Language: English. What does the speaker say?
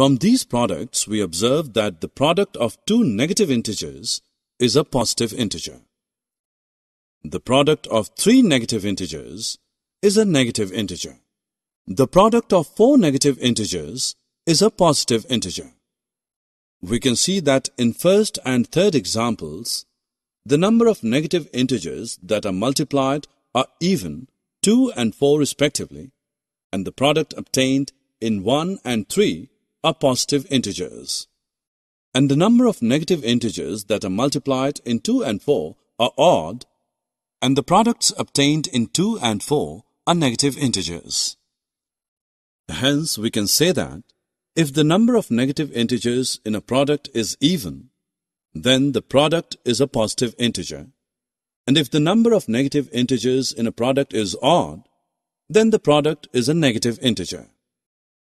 From these products, we observe that the product of two negative integers is a positive integer. The product of three negative integers is a negative integer. The product of four negative integers is a positive integer. We can see that in first and third examples, the number of negative integers that are multiplied are even 2 and 4 respectively, and the product obtained in 1 and 3 are positive integers. And the number of negative integers that are multiplied in 2 and 4 are odd, and the products obtained in 2 and 4 are negative integers. Hence, we can say that if the number of negative integers in a product is even, then the product is a positive integer. And if the number of negative integers in a product is odd, then the product is a negative integer.